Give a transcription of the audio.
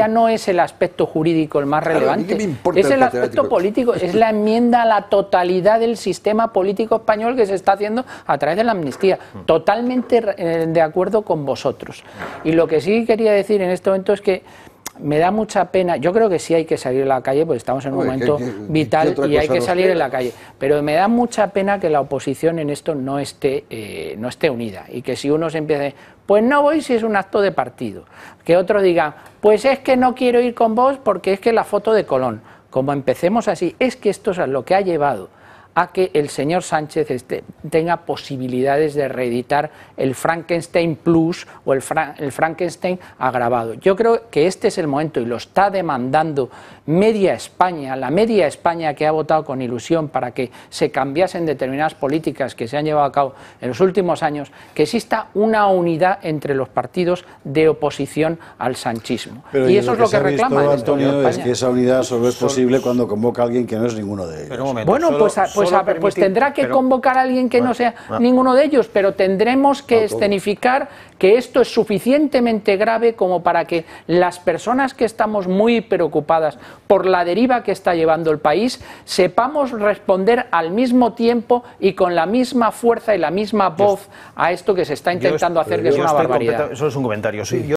ya no es el aspecto jurídico el más relevante, es el aspecto político, es la enmienda a la totalidad del sistema político español que se está haciendo a través de la amnistía. Totalmente eh, de acuerdo con vosotros. Y lo que sí quería decir en este momento es que me da mucha pena. Yo creo que sí hay que salir a la calle, porque estamos en un momento vital y hay que salir a en la calle. Pero me da mucha pena que la oposición en esto no esté, eh, no esté unida y que si uno se empiece, pues no voy si es un acto de partido. Que otro diga, pues es que no quiero ir con vos porque es que la foto de Colón. Como empecemos así, es que esto es lo que ha llevado a que el señor Sánchez este, tenga posibilidades de reeditar el Frankenstein Plus o el, el Frankenstein agravado. Yo creo que este es el momento y lo está demandando media España, la media España que ha votado con ilusión para que se cambiasen determinadas políticas que se han llevado a cabo en los últimos años, que exista una unidad entre los partidos de oposición al sanchismo. y, eso es lo que reclama Antonio, Antonio es que esa unidad solo es posible cuando convoca a alguien que no es ninguno de ellos. bueno, pues ah, pues, pues tendrá que convocar a alguien que no sea ninguno de ellos, pero tendremos que escenificar que esto es suficientemente grave como para que las personas que estamos muy preocupadas por la deriva que está llevando el país sepamos responder al mismo tiempo y con la misma fuerza y la misma voz a esto que se está intentando hacer, que es una barbaridad. Eso es un comentario, sí. Mm.